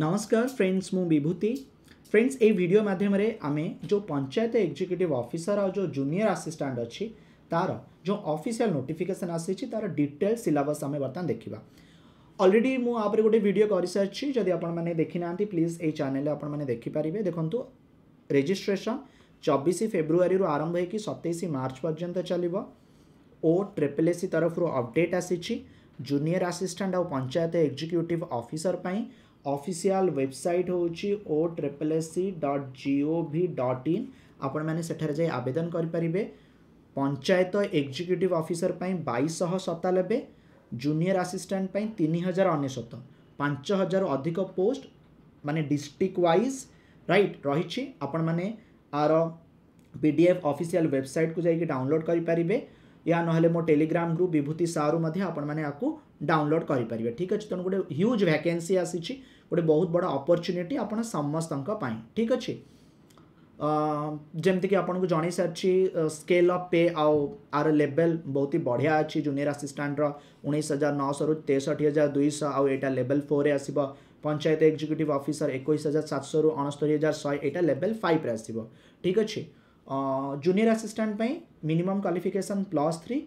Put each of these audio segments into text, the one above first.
नमस्कार फ्रेंड्स मु विभूति फ्रेंड्स ये वीडियो मध्यम रे जो पंचायत एक्जिक्यूटिव ऑफिसर और जो जूनियर असिस्टेंट अच्छी तार जो ऑफिशियल नोटिफिकेशन आसी तार डिटेल सिलेबस आम बर्तमान देखा अलरेडी मुझे गोटे भिड कर सारी जदि आपखि ना प्लीज ये चेल आपखिपर देखूँ रेजिट्रेसन चबीस फेब्रुआरी आरंभ हो सतैश मार्च पर्यटन चलो ओ ट्रिपल एसी तरफ अपडेट आसी जूनियर आसीस्टाट आ पंचायत एक्जिक्यूटिव अफिसर पर ଅଫିସିଆଲ୍ ୱେବସାଇଟ୍ ହେଉଛି O triple S C dot G O V dot in ଆପଣମାନେ ସେଠାରେ ଯାଇ ଆବେଦନ କରିପାରିବେ ପଞ୍ଚାୟତ ଏକ୍ଜିକ୍ୟୁଟିଭ୍ ଅଫିସର ପାଇଁ ବାଇଶଶହ ସତାନବେ ଜୁନିୟର ଆସିଷ୍ଟାଣ୍ଟ ପାଇଁ ତିନି ହଜାର ଅନେଶତ ପାଞ୍ଚ ହଜାରରୁ ଅଧିକ ପୋଷ୍ଟ ମାନେ ଡିଷ୍ଟ୍ରିକ୍ଟ ୱାଇଜ୍ ରାଇଟ୍ ରହିଛି ଆପଣମାନେ ଆର ପି ଡି ଏଫ୍ ଅଫିସିଆଲ୍ ୱେବସାଇଟ୍କୁ ଯାଇକି ଡାଉନଲୋଡ଼୍ କରିପାରିବେ या ना मो टेलीग्राम ग्रुप विभूति सारु आपने डाउनलोड करें ठीक अच्छे तेणु गोटे ह्यूज भैकेन्सी आसी गोटे बहुत बड़ा अपरच्युनिटी आप समस्त ठीक अच्छे जमीक को जन सारी स्केल अफ पे आर लेवल बहुत ही बढ़िया अच्छी जूनियर आसीस्टाट उन्नीस हजार नौश रु तेसठी हजार दुईश आईटा लेवल फोर आस पंचायत एक्जिक्यूटिव अफिसर एक हजार सात रु अणस्तरी हजार शहे यहाँ लेवल फाइव आसो ठीक अच्छे junior assistant minimum qualification plus three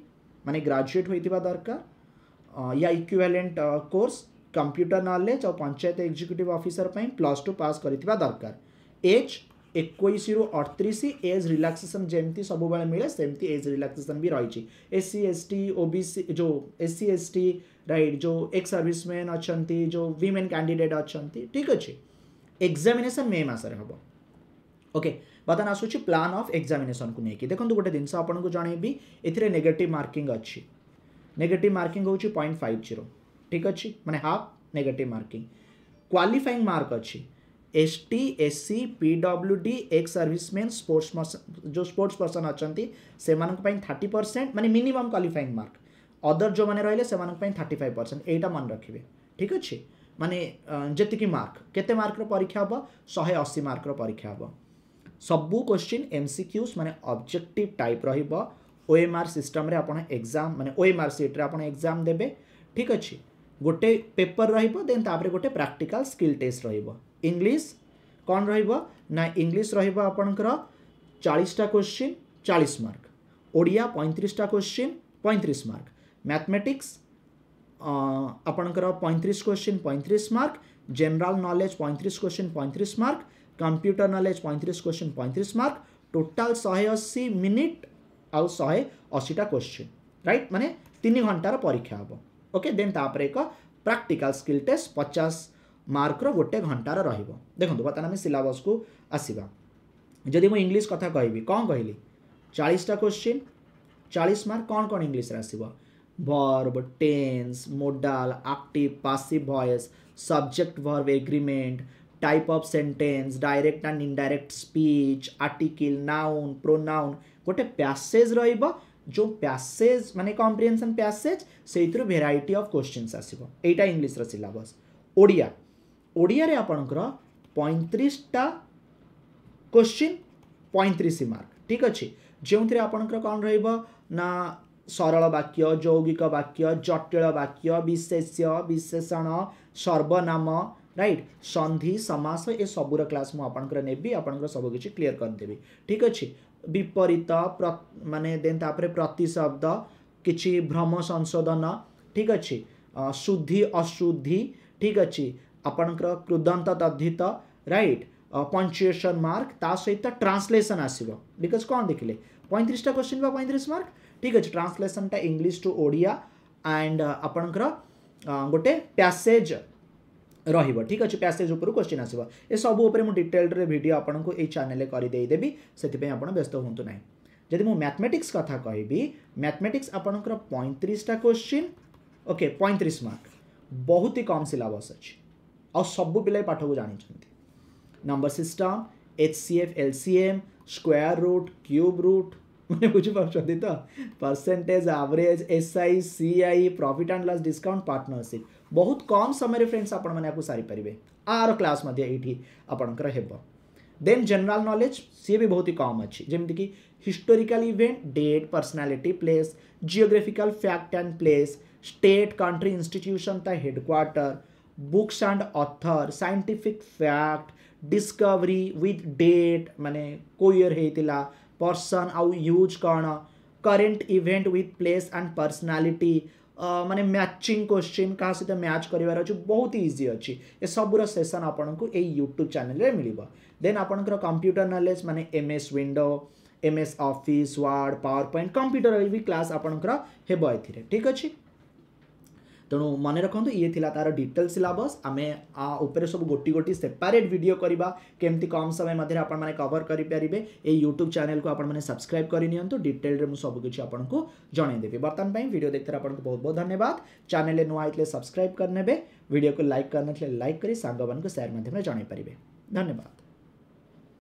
माने ग्राजुएट होता दरकार या इक्विवेलेंट कोर्स कंप्यूटर नॉलेज और पंचायत एग्जीक्यूटिव ऑफिसर पर प्लस टू पास कर दरकार एज एक अड़तीस एज रिलैक्सेशन जमी सब मिले सेमती एज रिलैक्सेशन भी रही S C S T O B C जो एस सी एस टी रईट जो एक्स सर्विसमैन अच्छा जो विमेन कैंडिडेट अच्छा ठीक अच्छे एक्जामेसन मे मसरे हाँ ओके ବର୍ତ୍ତମାନ ଆସୁଛି ପ୍ଲାନ୍ ଅଫ୍ ଏକ୍ଜାମିନେସନ୍କୁ ନେଇକି ଦେଖନ୍ତୁ ଗୋଟେ ଜିନିଷ ଆପଣଙ୍କୁ ଜଣେଇବି ଏଥିରେ ନେଗେଟିଭ୍ ମାର୍କିଂ ଅଛି ନେଗେଟିଭ୍ ମାର୍କିଂ ହେଉଛି ପଏଣ୍ଟ ଫାଇଭ୍ ଜିରୋ ଠିକ୍ ଅଛି ମାନେ half negative marking qualifying mark ଅଛି S T S C P W D ex serviceman sports ଯେଉଁ ସ୍ପୋର୍ଟସ୍ ପର୍ସନ୍ ଅଛନ୍ତି ସେମାନଙ୍କ ପାଇଁ ଥାର୍ଟି ପରସେଣ୍ଟ ମାନେ ମିନିମମ୍ କ୍ୱାଲିଫାଇଂ ମାର୍କ ଅଦର ଯେଉଁମାନେ ରହିଲେ ସେମାନଙ୍କ ପାଇଁ ଥାର୍ଟି ଫାଇଭ୍ ପରସେଣ୍ଟ ଏଇଟା ମନେ ରଖିବେ ଠିକ୍ ଅଛି ମାନେ ଯେତିକି ମାର୍କ କେତେ ମାର୍କର ପରୀକ୍ଷା ହେବ ଶହେ ଅଶୀ ମାର୍କର ପରୀକ୍ଷା ହେବ ସବୁ କୋଶ୍ଚିନ୍ ଏମ୍ ସି କ୍ୟୁଜ୍ ମାନେ ଅବଜେକ୍ଟିଭ୍ ଟାଇପ୍ ରହିବ ଓ ଏମ୍ ଆର୍ ସିଷ୍ଟମ୍ରେ ଆପଣ ଏକ୍ଜାମ୍ ମାନେ ଓ ଏମ୍ ଆର୍ ସିଟ୍ରେ ଆପଣ ଏକ୍ଜାମ୍ ଦେବେ ଠିକ୍ ଅଛି ଗୋଟେ ପେପର୍ ରହିବ ଦେନ୍ ତାପରେ ଗୋଟେ ପ୍ରାକ୍ଟିକାଲ୍ ସ୍କିଲ୍ ଟେଷ୍ଟ ରହିବ ଇଂଲିଶ କ'ଣ ରହିବ ନା ଇଂଲିଶ ରହିବ ଆପଣଙ୍କର ଚାଳିଶଟା କୋଶ୍ଚିନ୍ ଚାଳିଶ ମାର୍କ ଓଡ଼ିଆ ପଇଁତିରିଶଟା କୋଶ୍ଚିନ୍ ପଇଁତିରିଶ ମାର୍କ ମ୍ୟାଥମେଟିକ୍ସ ଆପଣଙ୍କର ପଇଁତିରିଶ କୋଶ୍ଚିନ୍ ପଇଁତିରିଶ ମାର୍କ ଜେନେରାଲ୍ ନଲେଜ୍ ପଇଁତିରିଶ କୋଶ୍ଚିନ୍ ପଇଁତିରିଶ ମାର୍କ କମ୍ପ୍ୟୁଟର ନଲେଜ ପଇଁତିରିଶ କ୍ୱେଶ୍ଚିନ୍ ପଇଁତିରିଶ ମାର୍କ ଟୋଟାଲ୍ ଶହେ ଅଶୀ ମିନିଟ୍ ଆଉ ଶହେ ଅଶୀଟା କ୍ୱେଶ୍ଚିନ୍ ରାଇଟ୍ ମାନେ ତିନି ଘଣ୍ଟାର ପରୀକ୍ଷା ହେବ ଓକେ ଦେନ୍ ତାପରେ ଏକ ପ୍ରାକ୍ଟିକାଲ୍ ସ୍କିଲ୍ ଟେଷ୍ଟ ପଚାଶ ମାର୍କର ଗୋଟେ ଘଣ୍ଟାର ରହିବ ଦେଖନ୍ତୁ ବର୍ତ୍ତମାନ ଆମେ ସିଲାବସ୍କୁ ଆସିବା ଯଦି ମୁଁ ଇଂଲିଶ କଥା କହିବି କ'ଣ କହିଲି ଚାଳିଶଟା କ୍ୱେଶ୍ଚିନ୍ ଚାଳିଶ ମାର୍କ କ'ଣ କ'ଣ ଇଂଲିଶରେ ଆସିବ verb tense modal active passive voice subject verb agreement type of sentence direct and indirect speech article noun pronoun ଗୋଟେ ପ୍ୟାସେଜ୍ ରହିବ ଯେଉଁ ପ୍ୟାସେଜ୍ ମାନେ କମ୍ପ୍ରିହେନ୍ସନ୍ ପ୍ୟାସେଜ୍ ସେଇଥିରୁ ଭେରାଇଟି ଅଫ୍ କ୍ୱେଶ୍ଚିନ୍ସ ଆସିବ ଏଇଟା ଇଂଲିଶର ସିଲାବସ୍ ଓଡ଼ିଆ ଓଡ଼ିଆରେ ଆପଣଙ୍କର ପଇଁତିରିଶଟା କ୍ୱେଶ୍ଚିନ୍ ପଇଁତିରିଶ ମାର୍କ ଠିକ୍ ଅଛି ଯେଉଁଥିରେ ଆପଣଙ୍କର କ'ଣ ରହିବ ନା ସରଳ ବାକ୍ୟ ଯୌଗିକ ବାକ୍ୟ ଜଟିଳ ବାକ୍ୟ ବିଶେଷ୍ୟ ବିଶେଷଣ ସର୍ବନାମ রাইট সন্ধি সমাস এসবুর ক্লাস মু আপনার নেবি আপনার সব কিছু ক্লিয়ার করেদেবি ঠিক আছে বিপরীত মানে দেন তাপরে প্রতিশব্দ কিছু ভ্রম সংশোধন ঠিক আছে শুদ্ধি অশুদ্ধি ঠিক আছে ଆପଣଙ୍କର କୃଦନ୍ତ ତଦ୍ଧିତ ରାଇଟ୍ ପଞ୍ଚୁଏସନ୍ ମାର୍କ ତା ସହିତ ଟ୍ରାନ୍ସଲେସନ୍ ଆସିବ ବିକଜ୍ କ'ଣ ଦେଖିଲେ ପଇଁତିରିଶଟା କ୍ୱେଶ୍ଚିନ୍ ବା ପଇଁତିରିଶ ମାର୍କ ଠିକ୍ ଅଛି ଟ୍ରାନ୍ସଲେସନ୍ଟା ଇଂଲିଶ ଟୁ ଓଡ଼ିଆ ଆଣ୍ଡ ଆପଣଙ୍କର ଗୋଟେ ପ୍ୟାସେଜ୍ ରହିବ ଠିକ୍ ଅଛି ପ୍ୟାସେଜ୍ ଉପରୁ କ୍ୱେଶ୍ଚିନ୍ ଆସିବ ଏସବୁ ଉପରେ ମୁଁ ଡିଟେଲ୍ରେ ଭିଡ଼ିଓ ଆପଣଙ୍କୁ ଏଇ ଚ୍ୟାନେଲ୍ରେ କରିଦେଇଦେବି ସେଥିପାଇଁ ଆପଣ ବ୍ୟସ୍ତ ହୁଅନ୍ତୁ ନାହିଁ ଯଦି ମୁଁ ମ୍ୟାଥମେଟିକ୍ସ କଥା କହିବି ମ୍ୟାଥମେଟିକ୍ସ ଆପଣଙ୍କର ପଇଁତିରିଶଟା କ୍ୱେଶ୍ଚିନ୍ ଓକେ ପଇଁତିରିଶ ମାର୍କ ବହୁତ ହି କମ୍ ସିଲାବସ୍ ଅଛି ଆଉ ସବୁ ପିଲା ଏ ପାଠକୁ ଜାଣିଛନ୍ତି number system H C F L C M square root cube root ମାନେ ବୁଝିପାରୁଛନ୍ତି ତ percentage average SI CI profit and loss discount partnership बहुत कम समय फ्रेंड्स आपको सारी पारे आर क्लास ये आपंकर देन जनरल नॉलेज सी भी बहुत ही कम अच्छी जमीक historical event date personality place geographical fact and place state country intuition त headquarter books and author scientific fact discovery with date मान कोयर होता पर्सन आउ यूज कौन current event with place and personality ମାନେ ମ୍ୟାଚିଂ କୋଶ୍ଚିନ୍ କାହା ସହିତ ମ୍ୟାଚ୍ କରିବାର ଅଛି ବହୁତ ଇଜି ଅଛି ଏସବୁର ସେସନ୍ ଆପଣଙ୍କୁ ଏଇ ୟୁଟ୍ୟୁବ୍ ଚ୍ୟାନେଲ୍ରେ ମିଳିବ ଦେନ୍ ଆପଣଙ୍କର କମ୍ପ୍ୟୁଟର ନଲେଜ୍ ମାନେ M S window M S office word power point computer ବି କ୍ଲାସ୍ ଆପଣଙ୍କର ହେବ ଏଥିରେ ଠିକ୍ ଅଛି ତେଣୁ ମନେ ରଖନ୍ତୁ ଇଏ ଥିଲା ତା'ର ଡିଟେଲ୍ ସିଲାବସ୍ ଆମେ ଆ ଉପରେ ସବୁ ଗୋଟି ଗୋଟି ସେପାରେଟ୍ ଭିଡ଼ିଓ କରିବା କେମିତି କମ୍ ସମୟ ମଧ୍ୟରେ ଆପଣମାନେ କଭର୍ କରିପାରିବେ ଏଇ ୟୁଟ୍ୟୁବ୍ ଚ୍ୟାନେଲ୍କୁ ଆପଣମାନେ ସବସ୍କ୍ରାଇବ୍ କରିନିଅନ୍ତୁ ଡିଟେଲ୍ରେ ମୁଁ ସବୁକିଛି ଆପଣଙ୍କୁ ଜଣାଇଦେବି ବର୍ତ୍ତମାନ ପାଇଁ ଭିଡ଼ିଓ ଦେଖିଥିବାରୁ ଆପଣଙ୍କୁ ବହୁତ ବହୁତ ଧନ୍ୟବାଦ ଚ୍ୟାନେଲ୍ରେ ନୂଆ ହେଇଥିଲେ ସବସ୍କ୍ରାଇବ୍ କରିନେବେ ଭିଡ଼ିଓକୁ ଲାଇକ୍ କରିନଥିଲେ ଲାଇକ୍ କରି ସାଙ୍ଗମାନଙ୍କୁ ସେୟାର ମାଧ୍ୟମରେ ଜଣାଇପାରିବେ ଧନ୍ୟବାଦ